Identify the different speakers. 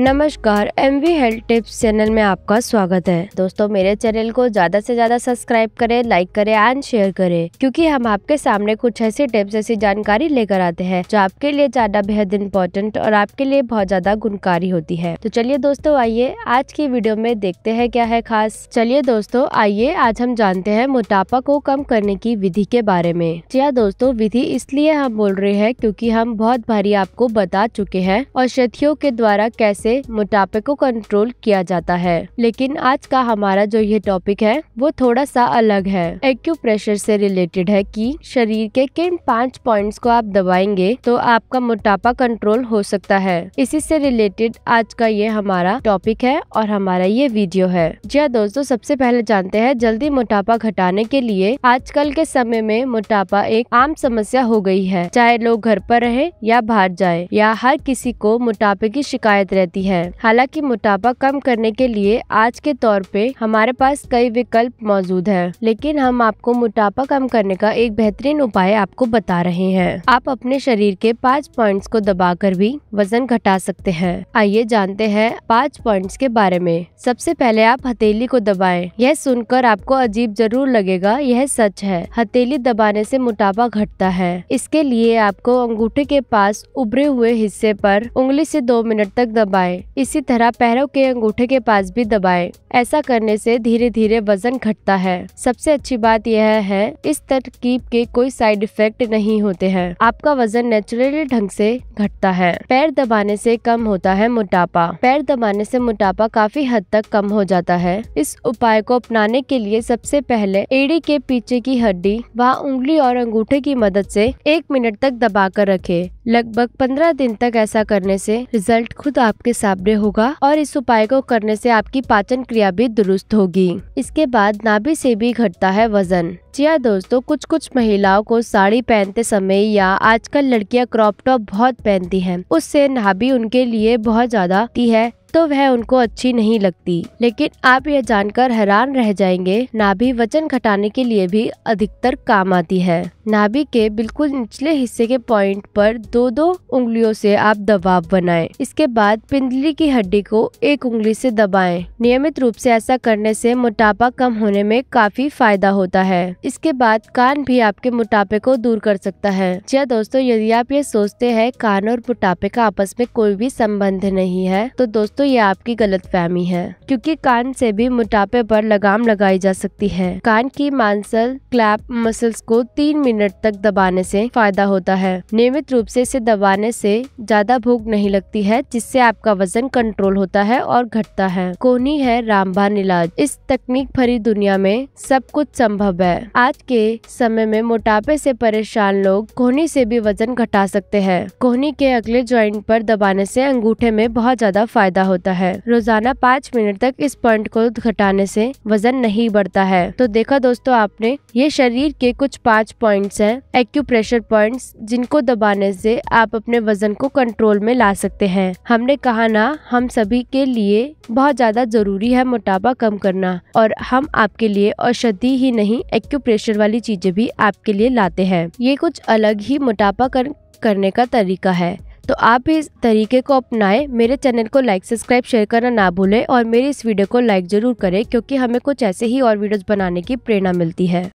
Speaker 1: नमस्कार M V health tips channel में आपका स्वागत है दोस्तों मेरे चैनल को ज्यादा से ज्यादा सब्सक्राइब करें लाइक करें एंड शेयर करें क्योंकि हम आपके सामने कुछ ऐसी टिप्स ऐसी जानकारी लेकर आते हैं जो आपके लिए ज्यादा बेहद इम्पोर्टेंट और आपके लिए बहुत ज्यादा गुणकारी होती है तो चलिए दोस्तों आइए आज की वीडियो में देखते हैं क्या है खास चलिए दोस्तों आइए आज हम जानते हैं मोटापा को कम करने की विधि के बारे में जी हाँ दोस्तों विधि इसलिए हम बोल रहे हैं क्योंकि हम बहुत भारी आपको बता चुके हैं औषधियों के द्वारा कैसे से मोटापे को कंट्रोल किया जाता है लेकिन आज का हमारा जो ये टॉपिक है वो थोड़ा सा अलग है एक्यूप्रेशर से रिलेटेड है कि शरीर के किन पांच पॉइंट्स को आप दबाएंगे तो आपका मोटापा कंट्रोल हो सकता है इसी से रिलेटेड आज का ये हमारा टॉपिक है और हमारा ये वीडियो है जी हाँ दोस्तों सबसे पहले जानते हैं जल्दी मोटापा घटाने के लिए आजकल के समय में मोटापा एक आम समस्या हो गई है चाहे लोग घर पर रहे या बाहर जाए या हर किसी को मोटापे की शिकायत रहती सकती है हालांकि मोटापा कम करने के लिए आज के तौर पे हमारे पास कई विकल्प मौजूद हैं लेकिन हम आपको मोटापा कम करने का एक बेहतरीन उपाय आपको बता रहे हैं आप अपने शरीर के पाँच पॉइंट को दबा भी वजन घटा सकते हैं आइए जानते हैं पाँच पॉइंट्स के बारे में सबसे पहले आप हथेली को दबाए यह सुनकर आपको अजीब जरूर लगेगा यह सच है हथेली दबाने से मोटापा घटता है इसके लिए आपको अंगूठे के पास उभरे हुए हिस्से पर उंगली से दो मिनट तक दबाएं दबाएं। इसी तरह पैरों के अंगूठे के पास भी दबाएं। ऐसा करने से धीरे धीरे वजन घटता है सबसे अच्छी बात यह है इस तरकीब के कोई साइड इफेक्ट नहीं होते हैं आपका वजन नेचुरली ढंग से घटता है पैर दबाने से कम होता है मोटापा पैर दबाने से मोटापा काफी हद तक कम हो जाता है इस उपाय को अपनाने के लिए सबसे पहले एड़ी के पीछे की हड्डी व उंगली और अंगूठे की मदद से एक मिनट तक दबा कर रखे लगभग पंद्रह दिन तक ऐसा करने से रिजल्ट खुद आपके सामने होगा और इस उपाय को करने से आपकी पाचन क्रिया प्रक्रिया भी दुरुस्त होगी इसके बाद नाभि से भी घटता है वजन जिया हाँ दोस्तों कुछ कुछ महिलाओं को साड़ी पहनते समय या आजकल लड़कियां क्रॉप टॉप बहुत पहनती हैं उससे नाभि उनके लिए बहुत ज्यादा है तो वह उनको अच्छी नहीं लगती लेकिन आप यह जानकर हैरान रह जाएंगे नाभि वजन घटाने के लिए भी अधिकतर काम आती है नाभि के बिल्कुल निचले हिस्से के पॉइंट पर दो दो उंगलियों से आप दबाव बनाएं। इसके बाद पिंडली की हड्डी को एक उंगली से दबाएं। नियमित रूप से ऐसा करने से मोटापा कम होने में काफी फायदा होता है इसके बाद कान भी आपके मोटापे को दूर कर सकता है जी हाँ दोस्तों यदि आप ये सोचते हैं कान और मोटापे का आपस में कोई भी संबंध नहीं है तो दोस्तों तो ये आपकी गलत फहमी है क्योंकि कान से भी मोटापे पर लगाम लगाई जा सकती है कान की मांसल क्लैप मसल्स को तीन मिनट तक दबाने से फायदा होता है नियमित रूप से इसे दबाने से ज्यादा भूख नहीं लगती है जिससे आपका वजन कंट्रोल होता है और घटता है कोहनी है रामबान इलाज इस तकनीक भरी दुनिया में सब कुछ संभव है आज के समय में मोटापे से परेशान लोग कोहनी से भी वजन घटा सकते हैं कोहनी के अगले ज्वाइंट पर दबाने से अंगूठे में बहुत ज्यादा फायदा होता है रोजाना पाँच मिनट तक इस पॉइंट को घटाने से वजन नहीं बढ़ता है तो देखा दोस्तों आपने ये शरीर के कुछ पाँच पॉइंट्स हैं एक्यूप्रेशर पॉइंट्स जिनको दबाने से आप अपने वजन को कंट्रोल में ला सकते हैं हमने कहा ना हम सभी के लिए बहुत ज्यादा जरूरी है मोटापा कम करना और हम आपके लिए औषधि ही नहीं एक्यूप्रेशर वाली चीजें भी आपके लिए लाते हैं ये कुछ अलग ही मोटापा कर करने का तरीका है तो आप भी इस तरीके को अपनाएं मेरे चैनल को लाइक सब्सक्राइब शेयर करना ना भूलें और मेरी इस वीडियो को लाइक ज़रूर करें क्योंकि हमें कुछ ऐसे ही और वीडियोज़ बनाने की प्रेरणा मिलती है